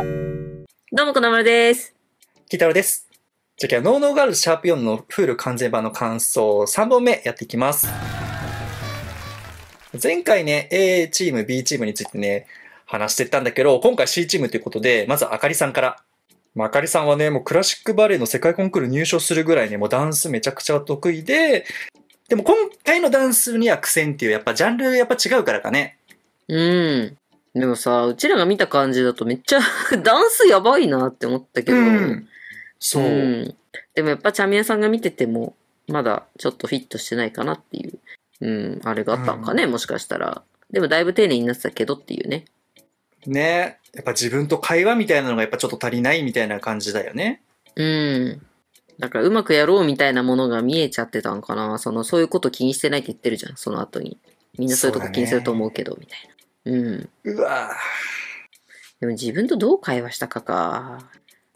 どうも、このまるです。ギたロです。じゃあ、今日は、ノーノーガールズシャープ4のプール完全版の感想3本目やっていきます。前回ね、A チーム、B チームについてね、話してたんだけど、今回 C チームということで、まずあかりさんから。まあ、あかりさんはね、もうクラシックバレエの世界コンクール入賞するぐらいね、もうダンスめちゃくちゃ得意で、でも今回のダンスには苦戦っていう、やっぱジャンルやっぱ違うからかね。うん。でもさ、うちらが見た感じだとめっちゃ ダンスやばいなって思ったけど。うん、そう、うん、でもやっぱチャミヤさんが見てても、まだちょっとフィットしてないかなっていう、うん、あれがあったんかね、もしかしたら。でもだいぶ丁寧になってたけどっていうね。ねやっぱ自分と会話みたいなのがやっぱちょっと足りないみたいな感じだよね。うん。だからうまくやろうみたいなものが見えちゃってたんかな。その、そういうこと気にしてないって言ってるじゃん、その後に。みんなそういうとこ気にすると思うけど、みたいな。うん。うわでも自分とどう会話したかか。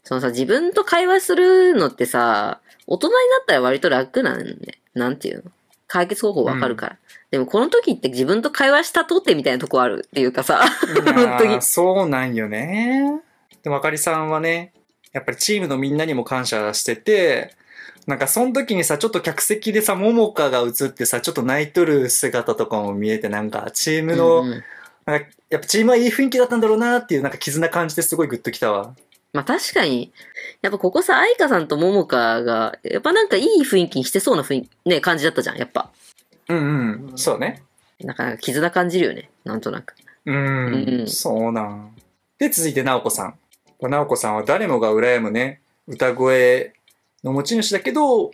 そのさ、自分と会話するのってさ、大人になったら割と楽なんで、なんていうの解決方法わかるから、うん、でもこの時って自分と会話したとってみたいなとこあるっていうかさ、本当に。そうなんよね。でもあかりさんはね、やっぱりチームのみんなにも感謝してて、なんかその時にさ、ちょっと客席でさ、ももかが映ってさ、ちょっと泣いとる姿とかも見えて、なんかチームの、うんうんやっぱチームはいい雰囲気だったんだろうなっていう、なんか絆感じてすごいグッときたわ。まあ確かに、やっぱここさ、愛花さんと桃花が、やっぱなんかいい雰囲気にしてそうな雰囲気、ね、感じだったじゃん、やっぱ。うんうん、そうね。なかなか絆感じるよね、なんとなく。うんうん、そうなん。で、続いて、直子さん。直子さんは誰もが羨むね、歌声の持ち主だけど、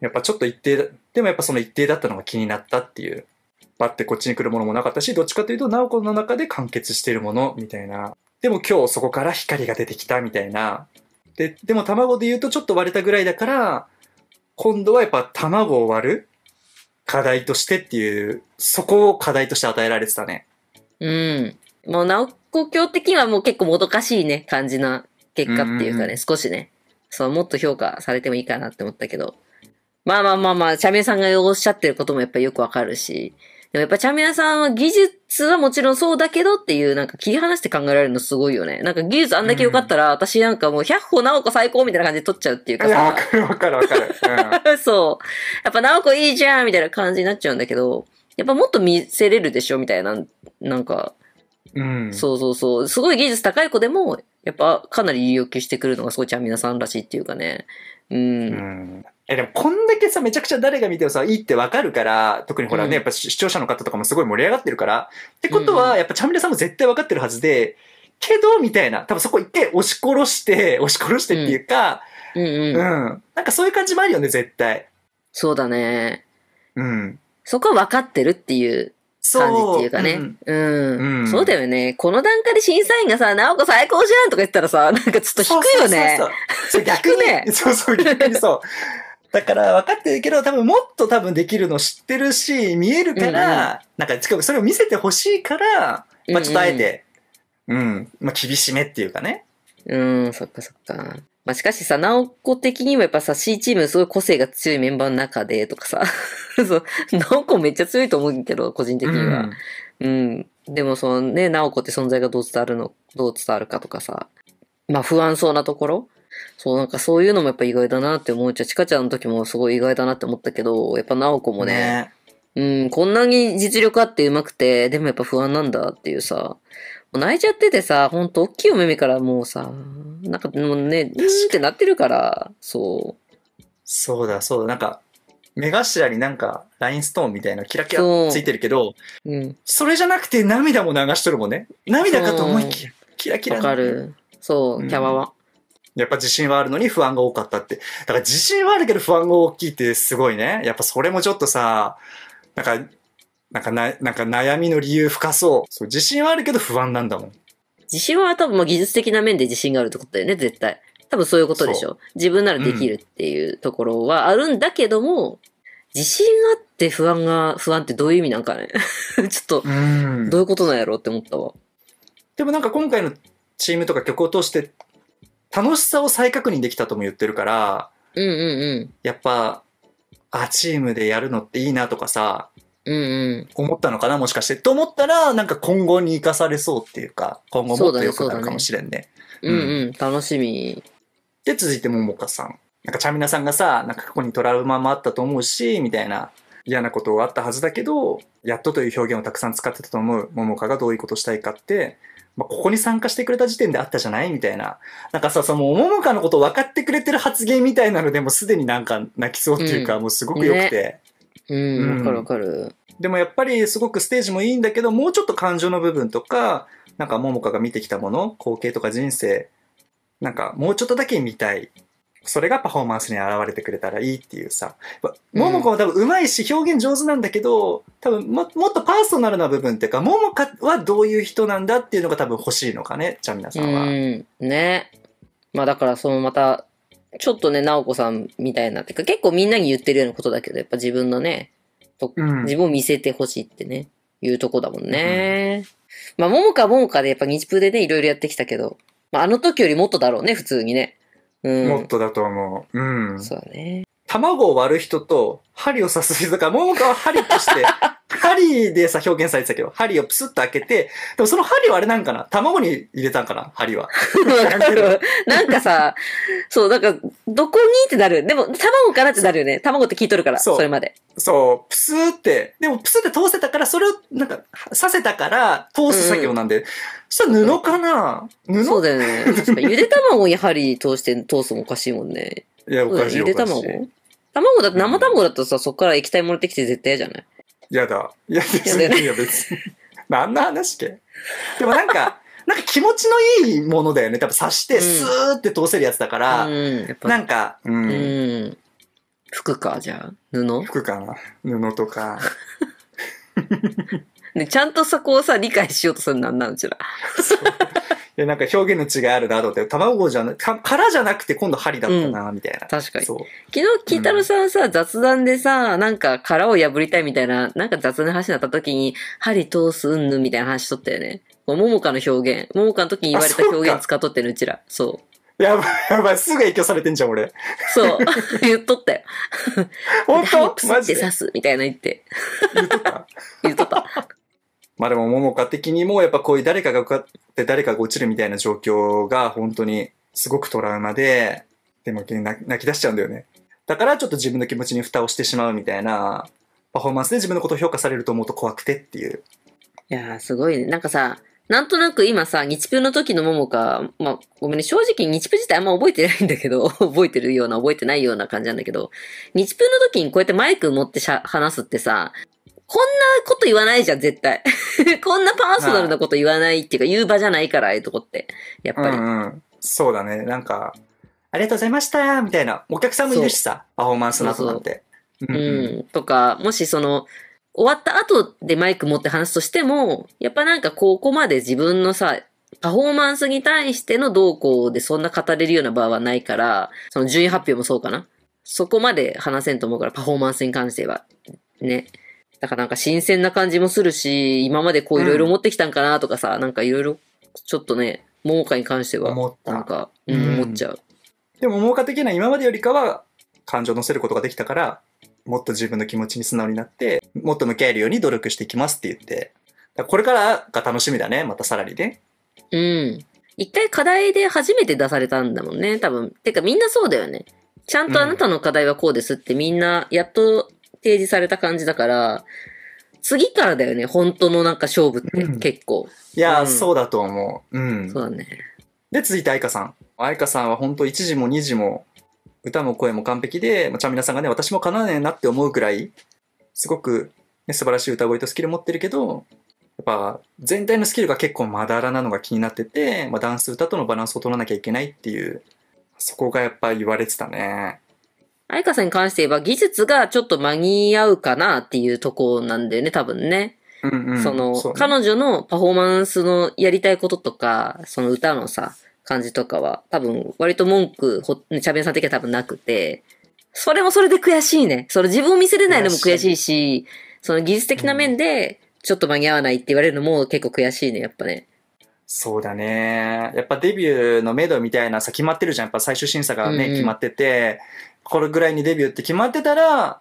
やっぱちょっと一定、でもやっぱその一定だったのが気になったっていう。バッてこっちに来るものもなかったし、どっちかというと、ナオコの中で完結しているもの、みたいな。でも今日そこから光が出てきた、みたいな。で、でも卵で言うとちょっと割れたぐらいだから、今度はやっぱ卵を割る課題としてっていう、そこを課題として与えられてたね。うん。もう、ナオコ教的にはもう結構もどかしいね、感じな結果っていうかね、少しね。そう、もっと評価されてもいいかなって思ったけど。まあまあまあまあ、社名さんがおっしゃってることもやっぱりよくわかるし、でもやっぱチャミヤさんは技術はもちろんそうだけどっていう、なんか切り離して考えられるのすごいよね。なんか技術あんだけ良かったら、うん、私なんかもう100歩直子最高みたいな感じで取っちゃうっていうかさ。わかるわかるわかる。うん、そう。やっぱ直子いいじゃんみたいな感じになっちゃうんだけど、やっぱもっと見せれるでしょみたいな、なんか。うん。そうそうそう。すごい技術高い子でも、やっぱかなり要求してくるのがすごいちゃんみさんらしいっていうかね。うん。うん、え、でもこんだけさ、めちゃくちゃ誰が見てもさ、いいってわかるから、特にほらね、うん、やっぱ視聴者の方とかもすごい盛り上がってるから、ってことは、やっぱチャンネルさんも絶対わかってるはずで、けど、みたいな、多分そこ一回押し殺して、押し殺してっていうか、うん、うん、うん、うん、なんかそういう感じもあるよね、絶対。そうだね。うん。そこは分かってるっていう感じっていうかね。ううん、うん。そうだよね。この段階で審査員がさ、なおこ最高じゃんとか言ったらさ、なんかちょっと低いよね。そうそうそうそう逆ね。そうそう、逆にそう。だから分かってるけど、多分もっと多分できるの知ってるし、見えるから、うんうん、なんか近くそれを見せてほしいから、まあちょっとあえて、うん、うん、うん、まあ厳しめっていうかね。うん、そっかそっか。まあしかしさ、ナオコ的にもやっぱさ、C チームすごい個性が強いメンバーの中でとかさ、そう、ナオコめっちゃ強いと思うけど、個人的には。うん、うん。でもそのね、ナオコって存在がどう伝わるの、どう伝わるかとかさ、まあ不安そうなところそう、なんかそういうのもやっぱ意外だなって思うちゃ、ちかちゃんの時もすごい意外だなって思ったけど、やっぱなおこもね、ねうん、こんなに実力あって上手くて、でもやっぱ不安なんだっていうさ、もう泣いちゃっててさ、ほんと大きいお目からもうさ、なんかもうね、う んってなってるから、そう。そうだ、そうだ、なんか、目頭になんかラインストーンみたいなキラキラついてるけど、ううん、それじゃなくて涙も流しとるもんね。涙かと思いきや、キラキラ。わかる。そう、キャバは。やっぱ自信はあるのに不安が多かったって。だから自信はあるけど不安が大きいってすごいね。やっぱそれもちょっとさ、なんか、なんかな、なんか悩みの理由深そう。そう、自信はあるけど不安なんだもん。自信は多分技術的な面で自信があるってことだよね、絶対。多分そういうことでしょ。自分ならできるっていうところはあるんだけども、うん、自信あって不安が、不安ってどういう意味なんかね。ちょっと、どういうことなんやろうって思ったわ。でもなんか今回のチームとか曲を通して楽しさを再確認できたとも言ってるから、うんうんうん、やっぱ、あ、チームでやるのっていいなとかさ、うんうん、思ったのかなもしかして。と思ったら、なんか今後に生かされそうっていうか、今後もっと良くなるかもしれんね。うねうねうん、うん、楽しみ。で、続いてももかさん。なんかチャミナさんがさ、なんか過去にトラウマもあったと思うし、みたいな嫌なことがあったはずだけど、やっとという表現をたくさん使ってたと思う。桃花がどういうことしたいかって、まあ、ここに参加してくれた時点であったじゃないみたいな。なんかさ、その、ももかのこと分かってくれてる発言みたいなのでもすでになんか泣きそうっていうか、うん、もうすごく良くて。ね、うん、わ、かるわかる。でもやっぱりすごくステージもいいんだけど、もうちょっと感情の部分とか、なんか桃花が見てきたもの、光景とか人生、なんかもうちょっとだけ見たいそれがパフォーマンスに現れてくれたらいいっていうさ。ももは多分上手いし表現上手なんだけど、多分ももっとパーソナルな部分っていうか、ももかはどういう人なんだっていうのが多分欲しいのかね、ちゃみなさんは。うん、ね。まあだからそのまた、ちょっとね、なおこさんみたいなってか、結構みんなに言ってるようなことだけど、やっぱ自分のね、とうん、自分を見せてほしいってね、いうとこだもんね。うん、まあ、ももかももかでやっぱ日プでね、いろいろやってきたけど、まあ、あの時よりもっとだろうね、普通にね。もっとだと思う。うん。そうね。卵を割る人と針を刺す人とかも桃花は針として、針でさ、表現されてたけど、針をプスッと開けて、でもその針はあれなんかな卵に入れたんかな針は。なんかさ、そう、なんか、どこにってなる。でも、卵かなってなるよね。卵って聞いとるから、それまで。そう、プスって。でも、プスって通せたから、それを、なんか、刺せたから、通す作業なんで。うんうん、そしたら布かな、うん、布そうだよね。ゆで卵に針通して通すもおかしいもんね。いや、おかしい。ゆで卵卵だ、生卵だとさ、そっから液体もらってきて絶対嫌じゃない嫌だ。いや、別に、いや、別に。何の話けでもなんか、なんか気持ちのいいものだよね。多分刺して、スーって通せるやつだから、うん、なんか、うん。うん服か、じゃあ。布服かな。布とか。ね、ちゃんとそこをさ、理解しようとするなんなうちら。で、なんか表現の違いあるなと思って、卵じゃな、殻じゃなくて今度針だったな、みたいな、うん。確かに。そう。昨日、キタルさんさ、うん、雑談でさ、なんか殻を破りたいみたいな、なんか雑な話になった時に、針通すうんぬみたいな話しとったよね。ももかの表現。ももかの時に言われた表現使っとってる、うちら。そう。やばい、やばい、すぐ影響されてんじゃん、俺。そう。言っとったよ。本当マジで刺す、みたいな言って。言っとった 言っとった。まあでも、桃花的にも、やっぱこういう誰かが受かって誰かが落ちるみたいな状況が本当にすごくトラウマで、でも泣き出しちゃうんだよね。だからちょっと自分の気持ちに蓋をしてしまうみたいな、パフォーマンスで自分のことを評価されると思うと怖くてっていう。いやー、すごいね。なんかさ、なんとなく今さ、日プの時の桃か、まあ、ごめんね、正直日プ自体あんま覚えてないんだけど、覚えてるような覚えてないような感じなんだけど、日プの時にこうやってマイク持ってしゃ話すってさ、こんなこと言わないじゃん、絶対。こんなパーソナルなこと言わないっていうか、言う場じゃないから、ああいうとこって。やっぱり。うんうん、そうだね。なんか、ありがとうございましたみたいな。お客さんもいるしさ、パフォーマンスの後なんて。そうそううん。とか、もしその、終わった後でマイク持って話すとしても、やっぱなんかここまで自分のさ、パフォーマンスに対しての動向でそんな語れるような場はないから、その順位発表もそうかな。そこまで話せんと思うから、パフォーマンスに関しては。ね。だからなんか新鮮な感じもするし、今までこういろいろ持ってきたんかなとかさ、うん、なんかいろいろちょっとね、桃花に関しては、なんか、うん、思っちゃう。でも桃花的には今までよりかは感情乗せることができたから、もっと自分の気持ちに素直になって、もっと向き合えるように努力していきますって言って。これからが楽しみだね、またさらにね。うん。一回課題で初めて出されたんだもんね、多分。てかみんなそうだよね。ちゃんとあなたの課題はこうですってみんなやっと提示された感じだから、次からだよね、本当のなんか勝負って結構。いや、うん、そうだと思う。うん。そうだね。で、続いて愛花さん。愛花さんは本当1時も2時も、歌も声も完璧で、ちゃん皆さんがね、私も叶わねえなって思うくらい、すごく、ね、素晴らしい歌声とスキル持ってるけど、やっぱ全体のスキルが結構まだらなのが気になってて、まあ、ダンス歌とのバランスを取らなきゃいけないっていう、そこがやっぱ言われてたね。イカさんに関して言えば技術がちょっと間に合うかなっていうとこなんだよね、多分ね。うんうん、そのそ、ね、彼女のパフォーマンスのやりたいこととか、その歌のさ、感じとかは、多分、割と文句、ほ、チャベンさん的には多分なくて、それもそれで悔しいね。その自分を見せれないのも悔しいし、その技術的な面で、ちょっと間に合わないって言われるのも結構悔しいね、やっぱね。そうだね。やっぱデビューのメドみたいなさ、決まってるじゃん。やっぱ最終審査がね、うんうん、決まってて、これぐらいにデビューって決まってたら、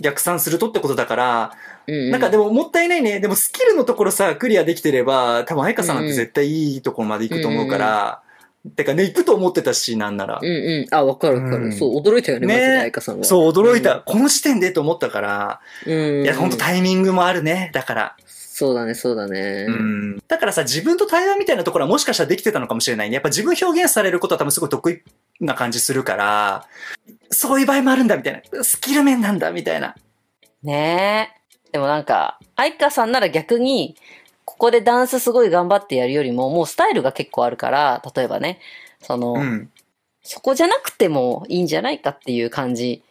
逆算するとってことだから、うんうん、なんかでももったいないね。でもスキルのところさ、クリアできてれば、多分愛花さんなんて絶対いいところまで行くと思うから、うんうん、てかね、行くと思ってたし、なんなら。うんうん。あ、わかるわかる、うん、そう、驚いたよね、ねマ愛花さんは。そう、驚いた、うん、この時点でと思ったから、うん、いや、ほんとタイミングもあるね、だから。そうだね、そうだね。うん。だからさ、自分と対話みたいなところはもしかしたらできてたのかもしれないね。やっぱ自分表現されることは多分すごい得意な感じするから、そういう場合もあるんだみたいな。スキル面なんだみたいな。ねえ。でもなんか、愛花さんなら逆に、ここでダンスすごい頑張ってやるよりも、もうスタイルが結構あるから、例えばね、その、うん、そこじゃなくてもいいんじゃないかっていう感じ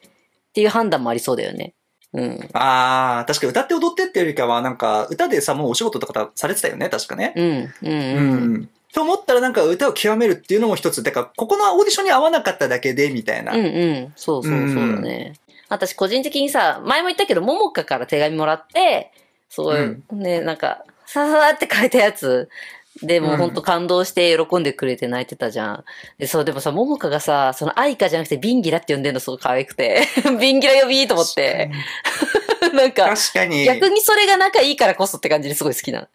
っていう判断もありそうだよね。うん。ああ、確か歌って踊ってっていうよりかは、なんか、歌でさ、もうお仕事とかされてたよね、確かね。うん、うん、うん。うんと思ったらなんか歌を極めるっていうのも一つ。だから、ここのオーディションに合わなかっただけで、みたいな。うんうん。そうそうそうだね。うん、私個人的にさ、前も言ったけど、ももかから手紙もらって、そういう、ん、ね、なんか、ささって書いたやつ、でも本当感動して喜んでくれて泣いてたじゃん。で、そう、でもさ、ももかがさ、その愛花じゃなくてビンギラって呼んでるのすごい可愛くて、ビンギラ呼びいいと思って。なんか、確かに。逆にそれが仲いいからこそって感じですごい好きなの。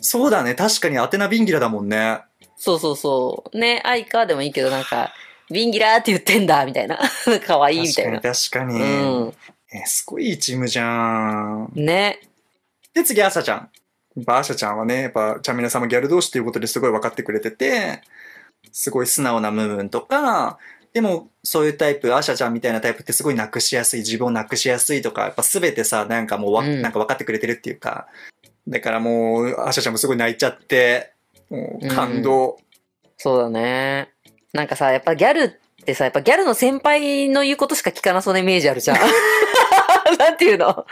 そうだね。確かにアテナ・ビンギラだもんね。そうそうそう。ね、アイカでもいいけど、なんか、ビンギラーって言ってんだ、みたいな。かわいい、みたいな。確かに、確かに。うん。え、すごいチームじゃん。ね。で、次、アサちゃん。バーシャちゃんはね、やっぱ、チャミナさんもギャル同士っていうことですごい分かってくれてて、すごい素直な部分とか、でも、そういうタイプ、アーシャちゃんみたいなタイプってすごいなくしやすい、自分をなくしやすいとか、やっぱ全てさ、なんかもうわ、うん、なんか分かってくれてるっていうか、だからもう、アシャちゃんもすごい泣いちゃって、もう感動、うん。そうだね。なんかさ、やっぱギャルってさ、やっぱギャルの先輩の言うことしか聞かなそうなイメージあるじゃん。なんていうの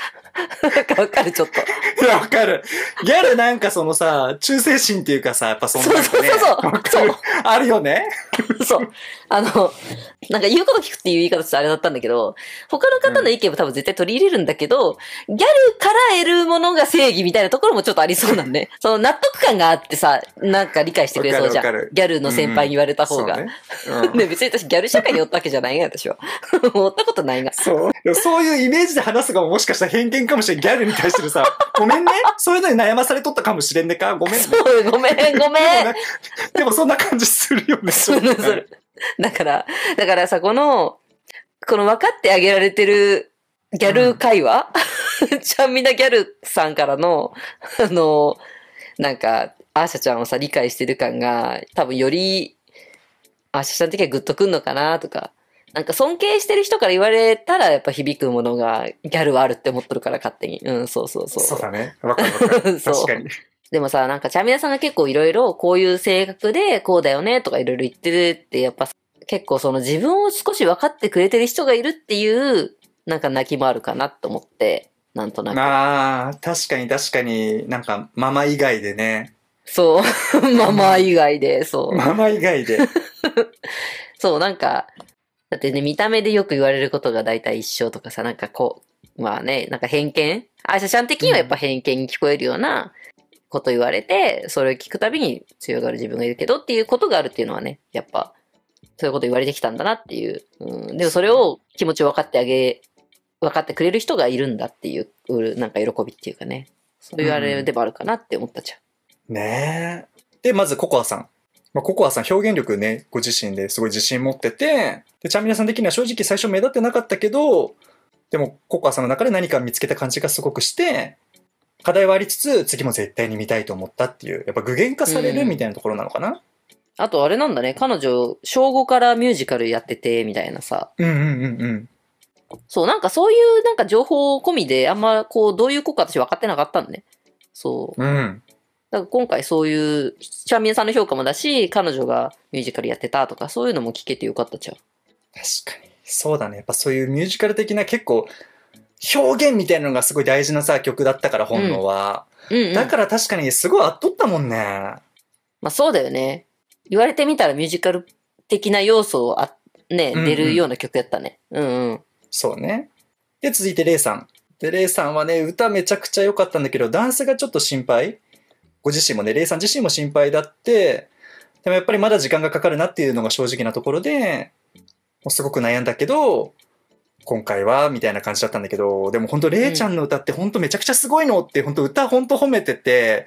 なんかわかる、ちょっと。いや、わかる。ギャルなんかそのさ、忠誠心っていうかさ、やっぱそんな、ね、そうそうそう。そうあるよね。そう。あの、なんか言うこと聞くっていう言い方ちょっとあれだったんだけど、他の方の意見も多分絶対取り入れるんだけど、うん、ギャルから得るものが正義みたいなところもちょっとありそうなんで、その納得感があってさ、なんか理解してくれそうじゃん。ギャルの先輩に言われた方が。うんねうん、別に私ギャル社会におったわけじゃないよ、私は。おったことないが。そう。そういうイメージで話すがももしかしたら偏見かもしれん。ギャルに対してるさ、ごめんね。そういうのに悩まされとったかもしれんねか。ごめんね。ごめん、ごめん。でもでもそんな感じするよね。するする。だから、だからさ、この、この分かってあげられてるギャル会話、うん、ちゃんみなギャルさんからの、あの、なんか、アーシャちゃんをさ、理解してる感が、多分より、アーシャちゃん的にはグッとくんのかなとか、なんか尊敬してる人から言われたらやっぱ響くものがギャルはあるって思っとるから勝手に。うん、そうそうそう。そうだね。わかるわかる。確かに。でもさ、なんかチャミダさんが結構いろいろこういう性格でこうだよねとかいろいろ言ってるって、やっぱ結構その自分を少し分かってくれてる人がいるっていう、なんか泣きもあるかなと思って、なんとなく。ああ、確かに確かになんかママ以外でね。そう。ママ以外で、そう。ママ以外で。そう、なんか、だってね、見た目でよく言われることが大体一緒とかさ、なんかこう、まあね、なんか偏見あ、シャ的にはやっぱ偏見に聞こえるようなこと言われて、それを聞くたびに強がる自分がいるけどっていうことがあるっていうのはね、やっぱ、そういうこと言われてきたんだなっていう。うん、でもそれを気持ちを分かってあげ、分かってくれる人がいるんだっていう、なんか喜びっていうかね。そういうあれでもあるかなって思ったじゃん。うん、ねえ。で、まずココアさん。まあ、ココアさん表現力ね、ご自身ですごい自信持ってて、で、ちゃんみさん的には正直最初目立ってなかったけど、でもココアさんの中で何か見つけた感じがすごくして、課題はありつつ、次も絶対に見たいと思ったっていう、やっぱ具現化されるみたいなところなのかな、うん、あとあれなんだね、彼女、小5からミュージカルやってて、みたいなさ。うんうんうんうん。そう、なんかそういうなんか情報込みで、あんまこう、どういう子か私分かってなかったんで、ね。そう。うん。だから今回そういう、シャミンさんの評価もだし、彼女がミュージカルやってたとか、そういうのも聞けてよかったじゃん。確かに。そうだね。やっぱそういうミュージカル的な結構、表現みたいなのがすごい大事なさ、曲だったから、本能は。うんうんうん、だから確かにすごい圧とったもんね。まあそうだよね。言われてみたらミュージカル的な要素をあ、ね、出るような曲やったね。うんうん。そうね。で、続いてレイさん。で、レイさんはね、歌めちゃくちゃ良かったんだけど、ダンスがちょっと心配。ご自身もね、レイさん自身も心配だって、でもやっぱりまだ時間がかかるなっていうのが正直なところで、もうすごく悩んだけど、今回は、みたいな感じだったんだけど、でも本当レイちゃんの歌って本当めちゃくちゃすごいのって、本当歌本当褒めてて、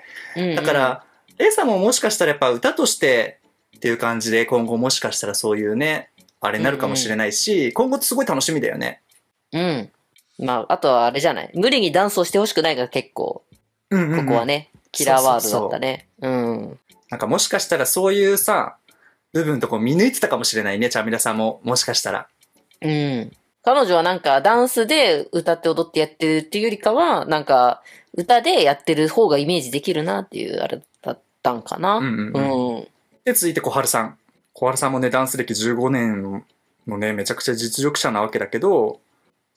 だから、レイさんももしかしたらやっぱ歌としてっていう感じで、今後もしかしたらそういうね、あれになるかもしれないし、今後すごい楽しみだよね。うん。まあ、あとはあれじゃない。無理にダンスをしてほしくないが結構、ここはね、キラーワードだったね。うん。なんかもしかしたらそういうさ、部分とこう見抜いてたかもしれないね、チャミラさんも、もしかしたら。うん。彼女はなんかダンスで歌って踊ってやってるっていうよりかは、なんか歌でやってる方がイメージできるなっていうあれだったんかな。うん、うん、うん。で、続いて小春さん。小春さんもね、ダンス歴15年のね、めちゃくちゃ実力者なわけだけど、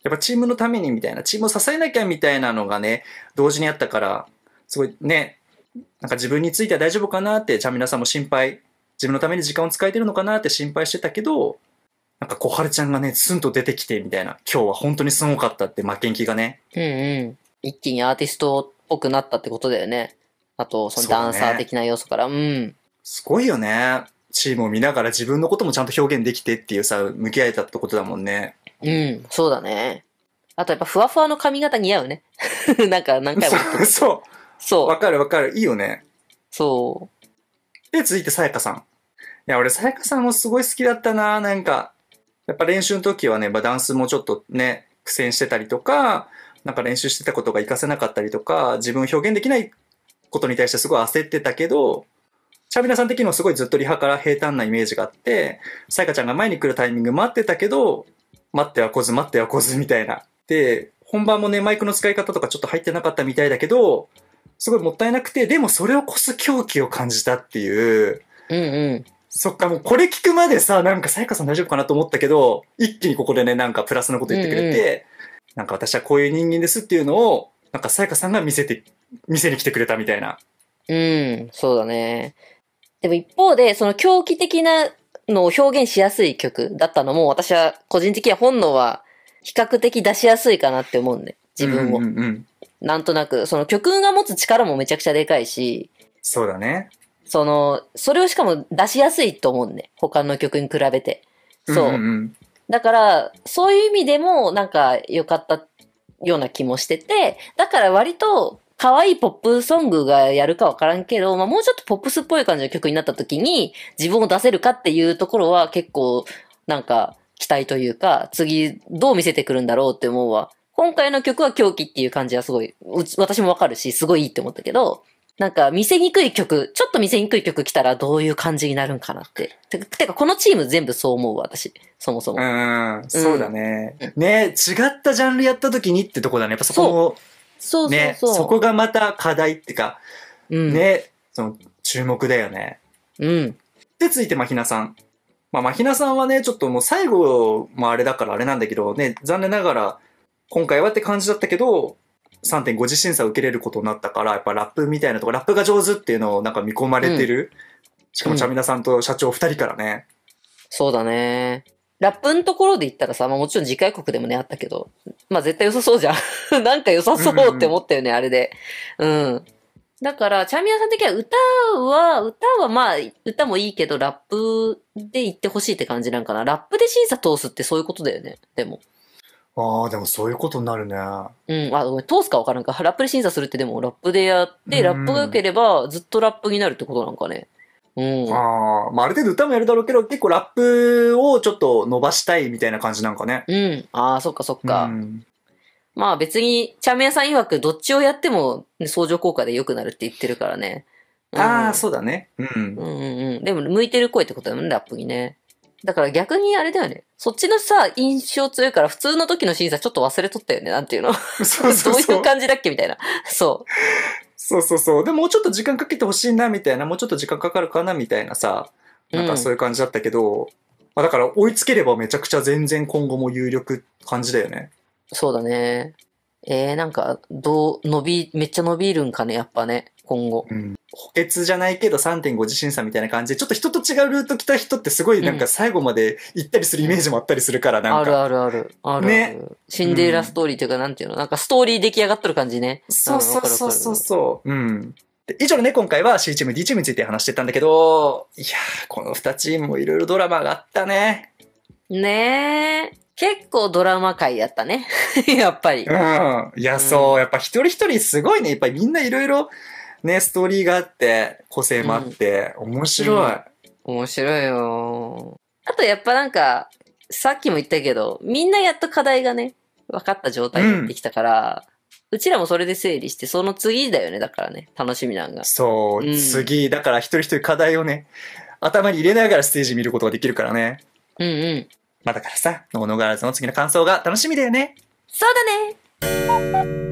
やっぱチームのためにみたいな、チームを支えなきゃみたいなのがね、同時にあったから、すごいね、なんか自分については大丈夫かなって、ちゃんみさんも心配、自分のために時間を使えてるのかなって心配してたけど、なんか小春ちゃんがね、スンと出てきてみたいな、今日は本当にすごかったって負けん気がね。うんうん。一気にアーティストっぽくなったってことだよね。あと、そのダンサー的な要素から、うね、うん。すごいよね。チームを見ながら自分のこともちゃんと表現できてっていうさ、向き合えたってことだもんね。うん、そうだね。あとやっぱふわふわの髪型似合うね。なんか何回もそう。そう。わかるわかる。いいよね。そう。で、続いてさやかさん。いや、俺さやかさんもすごい好きだったな。なんか、やっぱ練習の時はね、ダンスもちょっとね、苦戦してたりとか、なんか練習してたことが活かせなかったりとか、自分を表現できないことに対してすごい焦ってたけど、シャビナさん的にもすごいずっとリハから平坦なイメージがあって、さやかちゃんが前に来るタイミング待ってたけど、待っては来ず待っては来ずみたいな。で、本番もね、マイクの使い方とかちょっと入ってなかったみたいだけど、すごいもったいなくて、でもそれを越す狂気を感じたっていう。うんうん。そっか、もうこれ聞くまでさ、なんかさやかさん大丈夫かなと思ったけど、一気にここでね、なんかプラスなこと言ってくれて、うんうん、なんか私はこういう人間ですっていうのを、なんかさやかさんが見せて、見せに来てくれたみたいな。うん、そうだね。でも一方で、その狂気的なのを表現しやすい曲だったのも、私は個人的には本能は比較的出しやすいかなって思うんで、自分を。うんうんうんなんとなく、その曲が持つ力もめちゃくちゃでかいし、そうだね。その、それをしかも出しやすいと思うね。他の曲に比べて。そう。うんうんだから、そういう意味でも、なんか、良かったような気もしてて、だから割と、可愛いポップソングがやるかわからんけど、まあ、もうちょっとポップスっぽい感じの曲になった時に、自分を出せるかっていうところは結構、なんか、期待というか、次、どう見せてくるんだろうって思うわ。今回の曲は狂気っていう感じはすごい、私もわかるし、すごいいいって思ったけど、なんか見せにくい曲、ちょっと見せにくい曲来たらどういう感じになるんかなって。ててかこのチーム全部そう思う私、そもそも。うん、うん、そうだね。ね違ったジャンルやった時にってとこだね。やっぱそこも、そうね、そうそこがまた課題ってか、うん、ね、その注目だよね。うん。で、続いてまひなさん。まあ、まひなさんはね、ちょっともう最後もあれだからあれなんだけどね、残念ながら今回はって感じだったけど、3.5次審査を受けれることになったから、やっぱラップみたいなとこ、ラップが上手っていうのをなんか見込まれてる。うん、しかも、チャミナさんと社長2人からね。そうだね。ラップのところで言ったらさ、まあもちろん次回国でもね、あったけど、まあ絶対良さそうじゃん。なんか良さそうって思ったよね、うんうん、あれで。うん。だから、チャミナさん的には歌は、歌はまあ、歌もいいけど、ラップで言ってほしいって感じなんかな。ラップで審査通すってそういうことだよね、でも。ああ、でもそういうことになるね。うん、あ、ごめん、通すかわからんか。ラップで審査するってでも、ラップでやって、ラップが良ければ、ずっとラップになるってことなんかね。うん。ああ、まあ、ある程度歌もやるだろうけど、結構ラップをちょっと伸ばしたいみたいな感じなんかね。うん。ああ、そっかそっか。うん、まあ別に、チャメンさん曰く、どっちをやっても、相乗効果で良くなるって言ってるからね。うん、ああ、そうだね。うん。うんうんうん。でも、向いてる声ってことだもんね、ラップにね。だから逆にあれだよね。そっちのさ、印象強いから普通の時の審査ちょっと忘れとったよね。なんていうの。そうそうそうどういう感じだっけみたいな。そう。そうそうそう。でもうちょっと時間かけてほしいな、みたいな。もうちょっと時間かかるかな、みたいなさ。なんかそういう感じだったけど、うん、まあだから追いつければめちゃくちゃ全然今後も有力感じだよね。そうだね。えー、なんか、どう、伸び、めっちゃ伸びるんかね、やっぱね。今後。うん、補欠じゃないけど3.5次審査みたいな感じで、ちょっと人と違うルート来た人ってすごいなんか最後まで行ったりするイメージもあったりするからなんか。あるあるある。あるね。シンデレラストーリーというかなんていうの、なんかストーリー出来上がっとる感じね。そうそうそうそうそう。うん。以上ね、今回は C チーム、D チームについて話してたんだけど、いやー、この2チームもいろいろドラマがあったね。ねえ。結構ドラマ界やったね。やっぱり。うん。いや、そう。やっぱ一人一人すごいね。やっぱりみんないろいろね、ストーリーがあって、個性もあって、うん、面白い、うん、面白いよ。あとやっぱなんか、さっきも言ったけど、みんなやっと課題がね、分かった状態になってきたから、うん、ちらもそれで整理して、その次だよね、だからね、楽しみなんが。そう、うん、次、だから一人一人課題をね、頭に入れながらステージ見ることができるからね。うんうん。まあだからさ、ノーノガールズの次の感想が楽しみだよね。そうだね